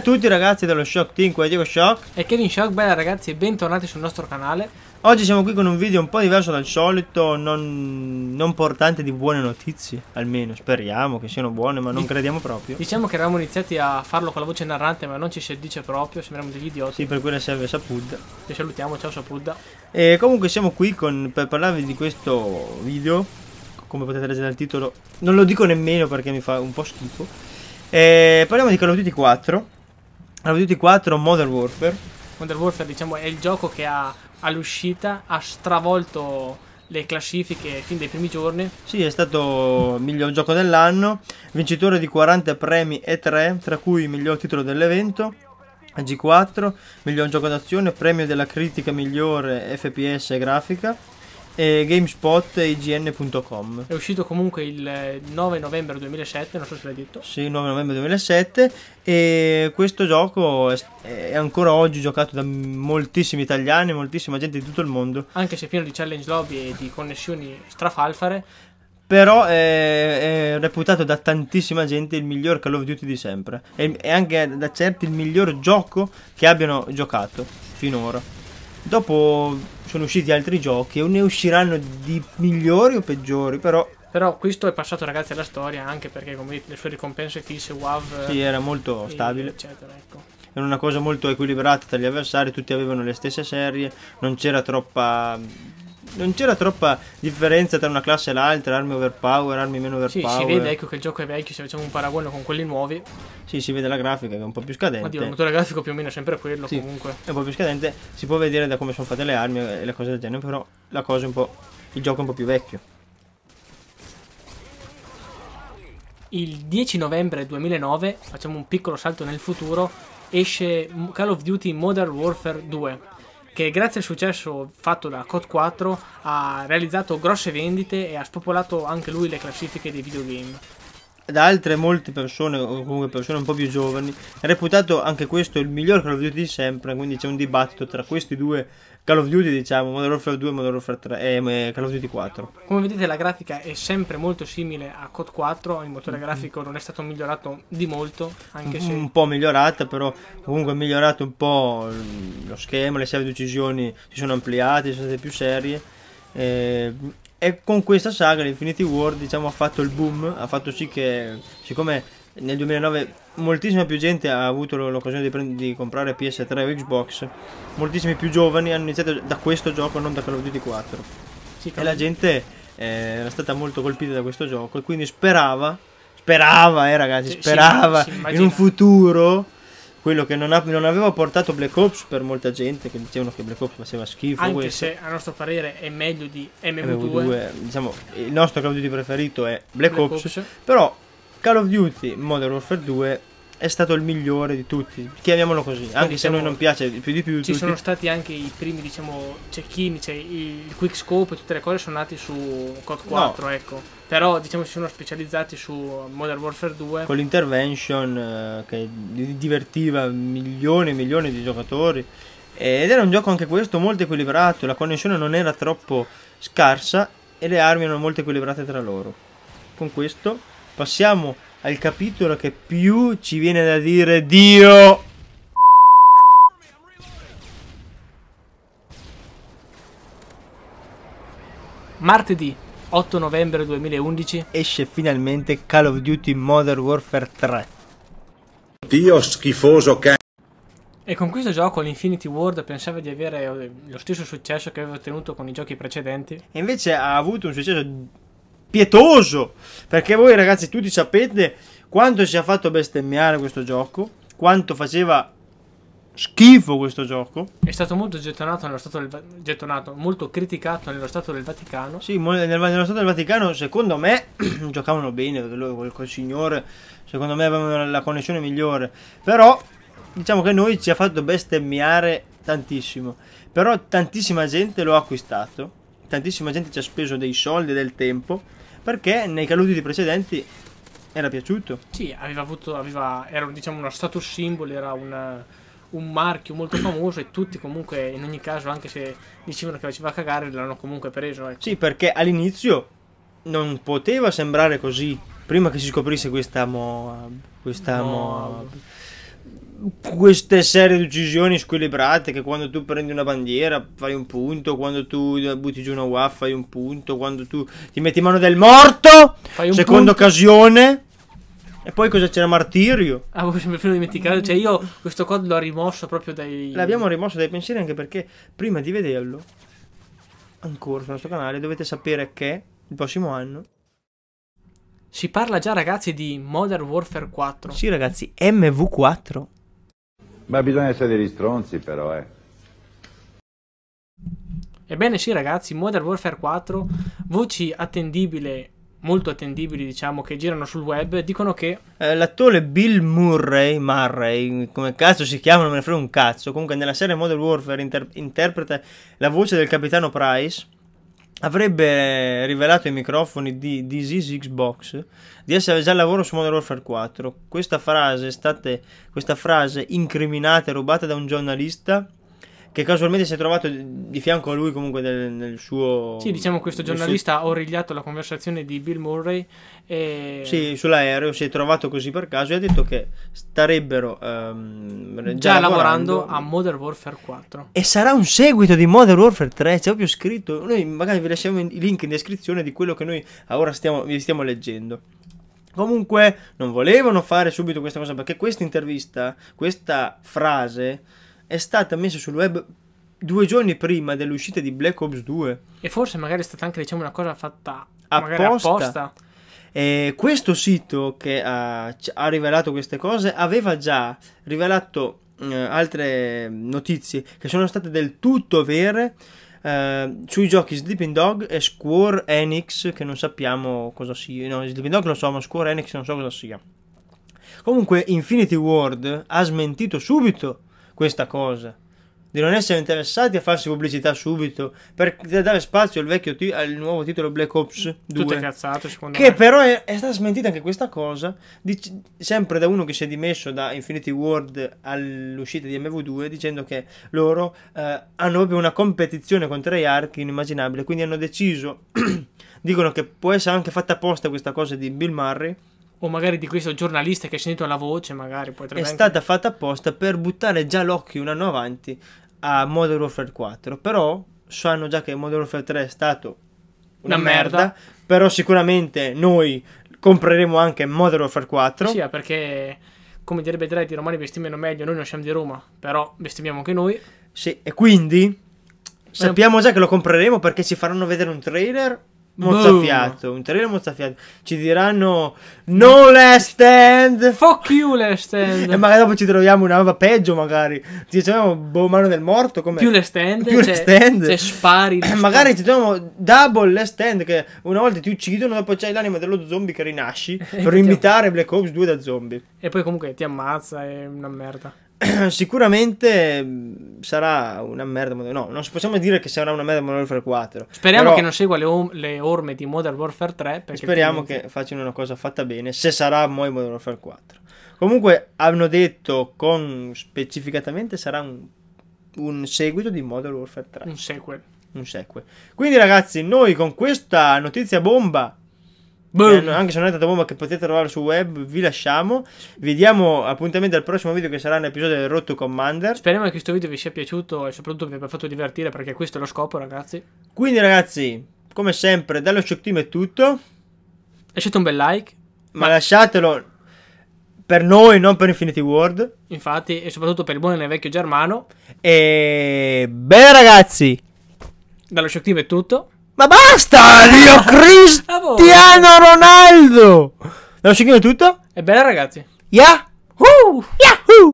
Bella a tutti ragazzi dello Shock Team, qui Diego Shock E Kevin Shock, bella ragazzi e bentornati sul nostro canale Oggi siamo qui con un video un po' diverso dal solito, non, non portante di buone notizie, almeno speriamo che siano buone ma non crediamo proprio Diciamo che eravamo iniziati a farlo con la voce narrante ma non ci si dice proprio, sembriamo degli idioti Sì, per quello serve Sapudda Ti salutiamo, ciao Sapudda E comunque siamo qui con, per parlarvi di questo video, come potete leggere dal titolo Non lo dico nemmeno perché mi fa un po' schifo eh, parliamo di Call of Duty 4 Call of Duty 4 Modern Warfare. Modern Warfare, diciamo, è il gioco che ha, all'uscita ha stravolto le classifiche fin dai primi giorni. Sì, è stato il miglior gioco dell'anno, vincitore di 40 premi e 3, tra cui miglior titolo dell'evento. G4, miglior gioco d'azione, premio della critica migliore FPS e grafica, eh, GameSpot e IGN.com. È uscito comunque il 9 novembre 2007, non so se l'hai detto. Sì, il 9 novembre 2007 e questo gioco è, ancora oggi giocato da moltissimi italiani, moltissima gente di tutto il mondo. Anche se pieno di challenge lobby e di connessioni strafalfare. Però è, è reputato da tantissima gente il miglior Call of Duty di sempre. e anche da certi il miglior gioco che abbiano giocato finora. Dopo sono usciti altri giochi o ne usciranno di migliori o peggiori, però... Però questo è passato ragazzi alla storia anche perché come dite, le sue ricompense fisse, WAV... Sì, era molto stabile. Eccetera, ecco era una cosa molto equilibrata tra gli avversari, tutti avevano le stesse serie, non c'era troppa non c'era troppa differenza tra una classe e l'altra, armi overpower, armi meno overpower. Sì, si vede ecco che il gioco è vecchio, se facciamo un paragone con quelli nuovi. Sì, si vede la grafica che è un po' più scadente. Oddio, Dio, il motore grafico più o meno è sempre quello sì, comunque. È un po' più scadente, si può vedere da come sono fatte le armi e le cose del genere, però la cosa è un po'... il gioco è un po' più vecchio. Il 10 novembre 2009, facciamo un piccolo salto nel futuro, esce Call of Duty Modern Warfare 2 che grazie al successo fatto da COD 4 ha realizzato grosse vendite e ha spopolato anche lui le classifiche dei videogame da altre molte persone, o comunque persone un po' più giovani, è reputato anche questo il miglior Call of Duty di sempre, quindi c'è un dibattito tra questi due Call of Duty, diciamo, Modern Warfare 2 Modern Warfare 3, e eh, eh, Call of Duty 4. Come vedete la grafica è sempre molto simile a COD 4, il motore mm-hmm. grafico non è stato migliorato di molto, anche se... Un po' migliorata, però comunque è migliorato un po' lo schema, le serie di uccisioni si sono ampliate, sono state più serie. Eh, e con questa saga Infinity War diciamo ha fatto il boom, ha fatto sì che siccome nel 2009 moltissima più gente ha avuto l'occasione di, di, comprare PS3 o Xbox, moltissimi più giovani hanno iniziato da questo gioco, non da Call of Duty 4. Sì, e la gente eh, era stata molto colpita da questo gioco e quindi sperava, sperava eh ragazzi, sperava sì, in un futuro quello che non, ha, non, aveva portato Black Ops per molta gente che dicevano che Black Ops faceva schifo. Anche questo. se a nostro parere è meglio di MV2. MV2 diciamo, il nostro Call of Duty preferito è Black, Black Ops, Ops, però Call of Duty Modern Warfare 2 è stato il migliore di tutti, chiamiamolo così, anche diciamo, se a noi non piace più di più. Ci tutti. sono stati anche i primi, diciamo, cecchini, cioè il quickscope e tutte le cose sono nati su COD 4, no. ecco. Però diciamo si sono specializzati su Modern Warfare 2. Con l'intervention eh, che divertiva milioni e milioni di giocatori. Ed era un gioco anche questo molto equilibrato, la connessione non era troppo scarsa e le armi erano molto equilibrate tra loro. Con questo passiamo al capitolo che più ci viene da dire Dio! Martedì 8 novembre 2011 esce finalmente Call of Duty Modern Warfare 3. Dio schifoso che... E con questo gioco l'Infinity World pensava di avere lo stesso successo che aveva ottenuto con i giochi precedenti. E invece ha avuto un successo pietoso. Perché voi ragazzi tutti sapete quanto ci ha fatto bestemmiare questo gioco, quanto faceva schifo questo gioco. È stato molto gettonato nello Stato del gettonato, molto criticato nello Stato del Vaticano. Sì, nel, nello Stato del Vaticano, secondo me, giocavano bene col, col, signore, secondo me, avevano la connessione migliore. Però, diciamo che noi ci ha fatto bestemmiare tantissimo. Però tantissima gente lo ha acquistato tantissima gente ci ha speso dei soldi e del tempo perché nei caludi precedenti era piaciuto. Sì, aveva avuto, aveva, era diciamo uno status symbol, era una, un marchio molto famoso e tutti comunque in ogni caso anche se dicevano che faceva cagare l'hanno comunque preso. Ecco. Sì, perché all'inizio non poteva sembrare così prima che si scoprisse questa mob. Questa mob. mob queste serie di uccisioni squilibrate che quando tu prendi una bandiera fai un punto, quando tu butti giù una waffa fai un punto, quando tu ti metti in mano del morto, seconda punto. occasione. E poi cosa c'era martirio? Ah, voi mi sono dimenticato, cioè io questo cod l'ho rimosso proprio dai L'abbiamo rimosso dai pensieri anche perché prima di vederlo ancora sul nostro canale dovete sapere che il prossimo anno si parla già ragazzi di Modern Warfare 4. Sì ragazzi, MV4. Ma bisogna essere degli stronzi però, eh. Ebbene sì ragazzi, Modern Warfare 4, voci attendibili, molto attendibili, diciamo, che girano sul web, dicono che... Eh, l'attore Bill Murray, Murray, come cazzo si chiama, non me ne frega un cazzo, comunque nella serie Modern Warfare inter- interpreta la voce del capitano Price, avrebbe rivelato ai microfoni di Disease Xbox di essere già al lavoro su Modern Warfare 4. Questa frase, state, questa frase incriminata e rubata da un giornalista che casualmente si è trovato di fianco a lui comunque nel, nel suo... Sì, diciamo questo giornalista suo... ha origliato la conversazione di Bill Murray. E... Sì, sull'aereo si è trovato così per caso e ha detto che starebbero ehm, già, già lavorando, lavorando, a Modern Warfare 4. E sarà un seguito di Modern Warfare 3, c'è proprio scritto. Noi magari vi lasciamo i link in descrizione di quello che noi ora stiamo, vi stiamo leggendo. Comunque non volevano fare subito questa cosa perché questa intervista, questa frase è stata messa sul web due giorni prima dell'uscita di Black Ops 2. E forse magari è stata anche diciamo, una cosa fatta apposta. apposta. Eh, questo sito che ha, eh, ha, rivelato queste cose aveva già rivelato eh, altre notizie che sono state del tutto vere eh, sui giochi Sleeping Dog e Square Enix che non sappiamo cosa sia. No, Sleeping Dog lo so, ma Square Enix non so cosa sia. Comunque Infinity World ha smentito subito questa cosa di non essere interessati a farsi pubblicità subito per dare spazio al, ti- al nuovo titolo Black Ops 2 Tutte cazzate secondo che me. però è, è, stata smentita anche questa cosa di, sempre da uno che si è dimesso da Infinity World all'uscita di MV2 dicendo che loro eh, hanno proprio una competizione con Treyarch inimmaginabile quindi hanno deciso dicono che può essere anche fatta apposta questa cosa di Bill Murray o magari di questo giornalista che ha sentito la voce, magari potrebbe... È anche... stata fatta apposta per buttare già l'occhio un anno avanti a Modern Warfare 4, però sanno già che Modern Warfare 3 è stato una, una merda, merda, però sicuramente noi compreremo anche Modern Warfare 4. Sì, ah, perché come direbbe Dredd, i romani bestemmiano meglio, noi non siamo di Roma, però bestemmiamo anche noi. Sì, e quindi eh. sappiamo già che lo compreremo perché ci faranno vedere un trailer mozzafiato. Boom. Un trailer mozzafiato. Ci diranno No last stand. Fuck you last stand. e magari dopo ci troviamo una roba peggio, magari. Ci diciamo boh, mano del morto. Come... Più last stand. Più cioè, last stand. Cioè, spari. magari ci troviamo double last stand. Che una volta ti uccidono, dopo c'hai l'anima dello zombie che rinasci. per imitare Black Ops 2 da zombie. E poi comunque ti ammazza. È una merda. sicuramente mm, sarà una merda. No, non possiamo dire che sarà una merda Modern Warfare 4. Speriamo però... che non segua le, om- le, orme di Modern Warfare 3. Speriamo che facciano una cosa fatta bene, se sarà poi Modern Warfare 4. Comunque hanno detto con specificatamente sarà un, un seguito di Modern Warfare 3. Un sequel. Un sequel. Quindi ragazzi, noi con questa notizia bomba Boom. Eh, anche se non è tanta bomba che potete trovare sul web, vi lasciamo. Vi diamo appuntamento al prossimo video che sarà un episodio del Rotto Commander. Speriamo che questo video vi sia piaciuto e soprattutto vi abbia fatto divertire perché questo è lo scopo, ragazzi. Quindi, ragazzi, come sempre, dallo Shock Team è tutto. Lasciate un bel like. Ma, ma lasciatelo per noi, non per Infinity World. Infatti, e soprattutto per il buon e vecchio Germano. E bene, ragazzi. Dallo Shock Team è tutto. Ma basta, Dio Cristiano Ronaldo! Devo seguire tutto? E bene ragazzi. Yahoo! Yahoo!